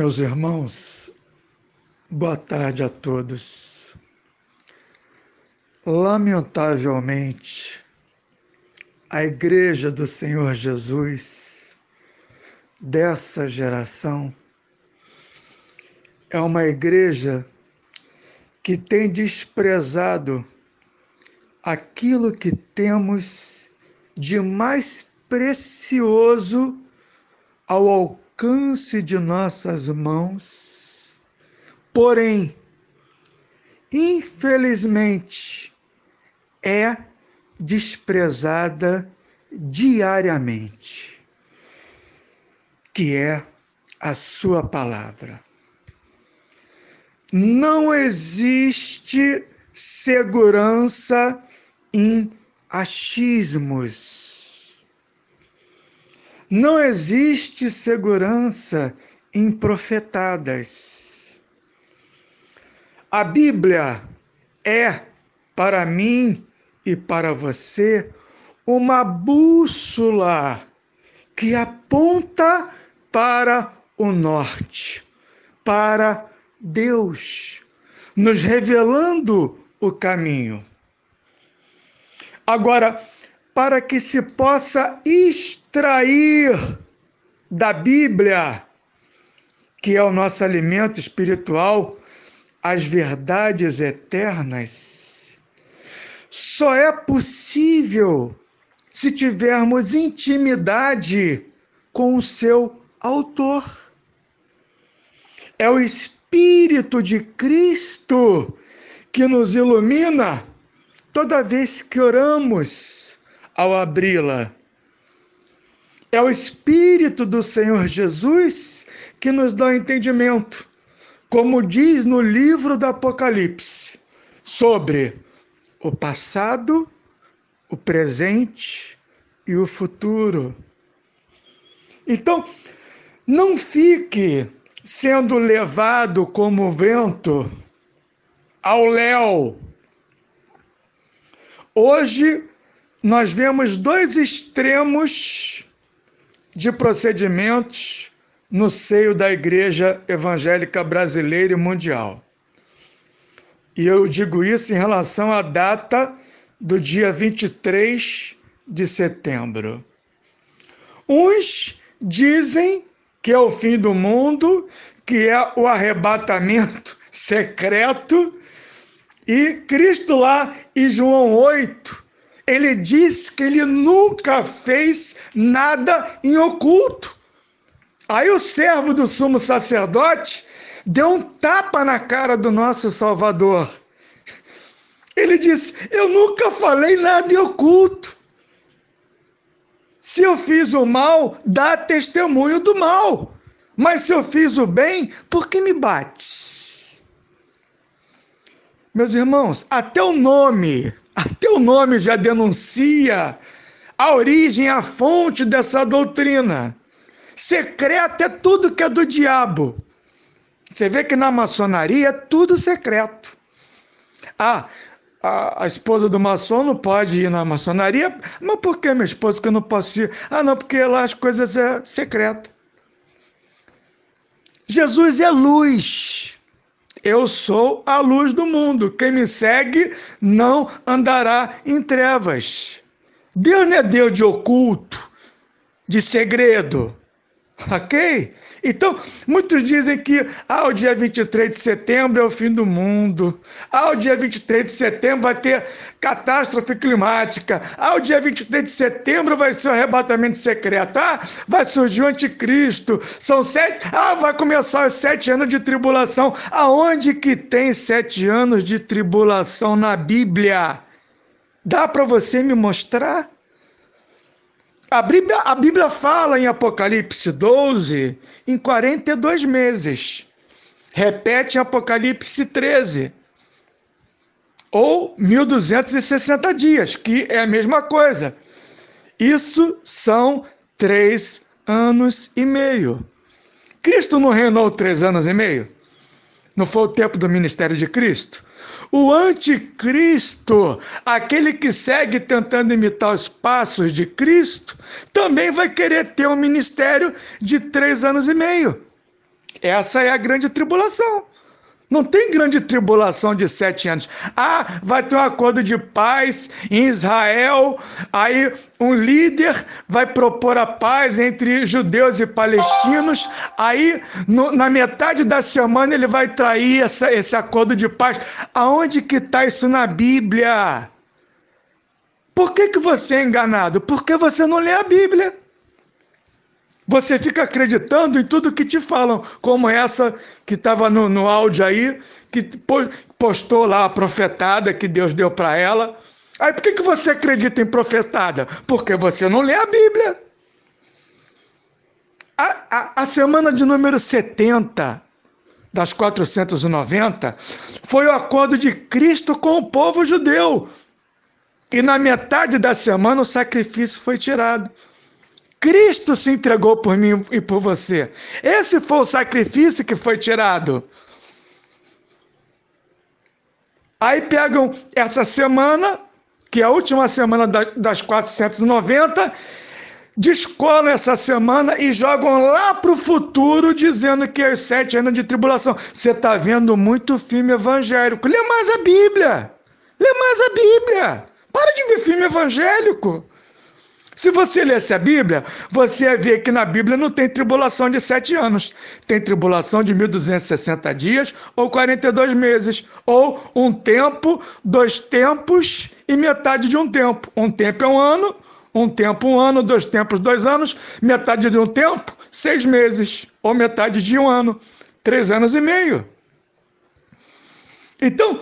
Meus irmãos, boa tarde a todos. Lamentavelmente, a Igreja do Senhor Jesus dessa geração é uma igreja que tem desprezado aquilo que temos de mais precioso ao alcance alcance de nossas mãos. Porém, infelizmente, é desprezada diariamente, que é a sua palavra. Não existe segurança em achismos não existe segurança em profetadas. A Bíblia é, para mim e para você, uma bússola que aponta para o norte, para Deus, nos revelando o caminho. Agora, para que se possa extrair da Bíblia, que é o nosso alimento espiritual, as verdades eternas. Só é possível se tivermos intimidade com o seu autor. É o Espírito de Cristo que nos ilumina toda vez que oramos ao abri-la. É o Espírito do Senhor Jesus que nos dá entendimento, como diz no livro do Apocalipse, sobre o passado, o presente e o futuro. Então, não fique sendo levado como vento ao léu. Hoje nós vemos dois extremos de procedimentos no seio da Igreja Evangélica Brasileira e Mundial. E eu digo isso em relação à data do dia 23 de setembro. Uns dizem que é o fim do mundo, que é o arrebatamento secreto, e Cristo lá em João 8 ele diz que ele nunca fez nada em oculto. Aí o servo do sumo sacerdote deu um tapa na cara do nosso Salvador. Ele disse: Eu nunca falei nada em oculto. Se eu fiz o mal, dá testemunho do mal. Mas se eu fiz o bem, por que me bates? Meus irmãos, até o nome até o nome já denuncia a origem, a fonte dessa doutrina. Secreto é tudo que é do diabo. Você vê que na maçonaria é tudo secreto. Ah, a, a, esposa do maçom não pode ir na maçonaria, mas por que minha esposa que eu não posso ir? Ah, não, porque lá as coisas é secreta. Jesus é luz. Eu sou a luz do mundo. Quem me segue não andará em trevas. Deus não é Deus de oculto, de segredo. Ok? Então, muitos dizem que ah, o dia 23 de setembro é o fim do mundo. Ah, o dia 23 de setembro vai ter catástrofe climática. Ah, o dia 23 de setembro vai ser o um arrebatamento secreto. Ah, vai surgir o anticristo. São sete. Ah, vai começar os sete anos de tribulação. Aonde que tem sete anos de tribulação na Bíblia? Dá para você me mostrar? A Bíblia, a Bíblia fala em Apocalipse 12 em 42 meses. Repete em Apocalipse 13. Ou 1260 dias, que é a mesma coisa. Isso são três anos e meio. Cristo não reinou três anos e meio? Não foi o tempo do ministério de Cristo? O anticristo, aquele que segue tentando imitar os passos de Cristo, também vai querer ter um ministério de três anos e meio. Essa é a grande tribulação. Não tem grande tribulação de sete anos. Ah, vai ter um acordo de paz em Israel. Aí um líder vai propor a paz entre judeus e palestinos. Aí, no, na metade da semana, ele vai trair essa, esse acordo de paz. Aonde que está isso na Bíblia? Por que, que você é enganado? Porque você não lê a Bíblia. Você fica acreditando em tudo que te falam, como essa que estava no, no áudio aí, que postou lá a profetada que Deus deu para ela. Aí por que, que você acredita em profetada? Porque você não lê a Bíblia. A, a, a semana de número 70 das 490 foi o acordo de Cristo com o povo judeu. E na metade da semana o sacrifício foi tirado. Cristo se entregou por mim e por você. Esse foi o sacrifício que foi tirado. Aí pegam essa semana, que é a última semana das 490, descolam essa semana e jogam lá para o futuro, dizendo que é os sete anos de tribulação. Você está vendo muito filme evangélico. Lê mais a Bíblia. Lê mais a Bíblia. Para de ver filme evangélico. Se você lesse a Bíblia, você ia ver que na Bíblia não tem tribulação de sete anos. Tem tribulação de 1.260 dias ou 42 meses. Ou um tempo, dois tempos e metade de um tempo. Um tempo é um ano, um tempo, um ano, dois tempos, dois anos, metade de um tempo, seis meses, ou metade de um ano, três anos e meio. Então,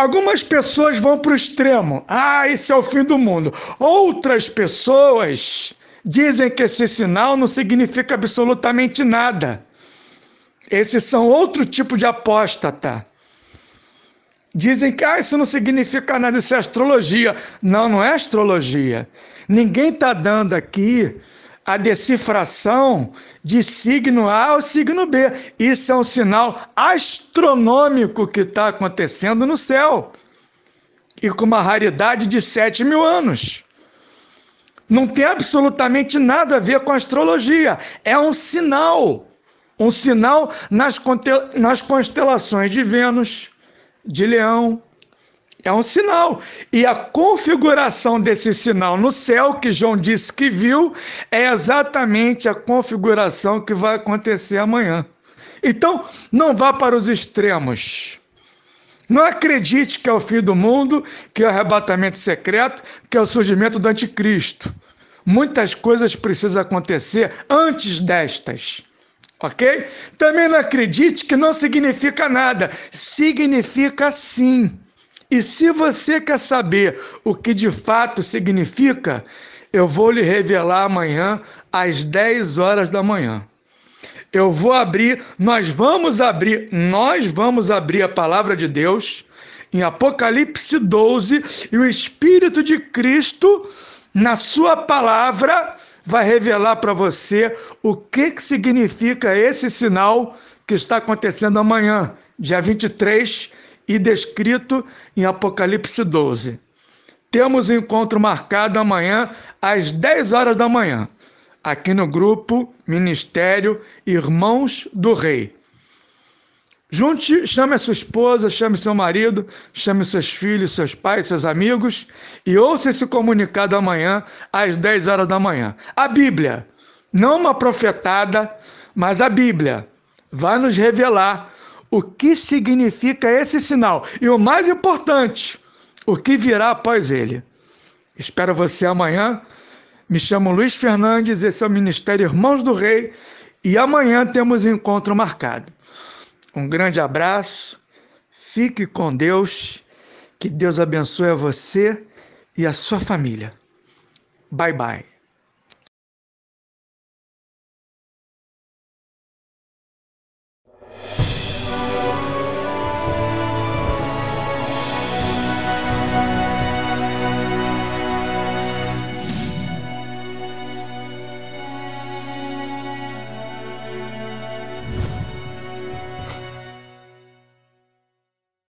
Algumas pessoas vão para o extremo. Ah, esse é o fim do mundo. Outras pessoas dizem que esse sinal não significa absolutamente nada. Esses são outro tipo de apóstata. Dizem que ah, isso não significa nada, isso é astrologia. Não, não é astrologia. Ninguém está dando aqui a decifração de signo A ao signo B. Isso é um sinal astronômico que está acontecendo no céu e com uma raridade de 7 mil anos. Não tem absolutamente nada a ver com astrologia. É um sinal. Um sinal nas, nas constelações de Vênus, de Leão, é um sinal. E a configuração desse sinal no céu, que João disse que viu, é exatamente a configuração que vai acontecer amanhã. Então, não vá para os extremos. Não acredite que é o fim do mundo, que é o arrebatamento secreto, que é o surgimento do anticristo. Muitas coisas precisam acontecer antes destas. Ok? Também não acredite que não significa nada. Significa sim. E se você quer saber o que de fato significa, eu vou lhe revelar amanhã às 10 horas da manhã. Eu vou abrir, nós vamos abrir, nós vamos abrir a palavra de Deus em Apocalipse 12 e o Espírito de Cristo, na sua palavra, vai revelar para você o que, que significa esse sinal que está acontecendo amanhã, dia 23 e descrito em Apocalipse 12. Temos um encontro marcado amanhã às 10 horas da manhã, aqui no grupo Ministério Irmãos do Rei. Junte, chame a sua esposa, chame seu marido, chame seus filhos, seus pais, seus amigos e ouça esse comunicado amanhã às 10 horas da manhã. A Bíblia, não uma profetada, mas a Bíblia vai nos revelar o que significa esse sinal e o mais importante, o que virá após ele. Espero você amanhã. Me chamo Luiz Fernandes, esse é o Ministério Irmãos do Rei e amanhã temos um encontro marcado. Um grande abraço, fique com Deus, que Deus abençoe a você e a sua família. Bye bye.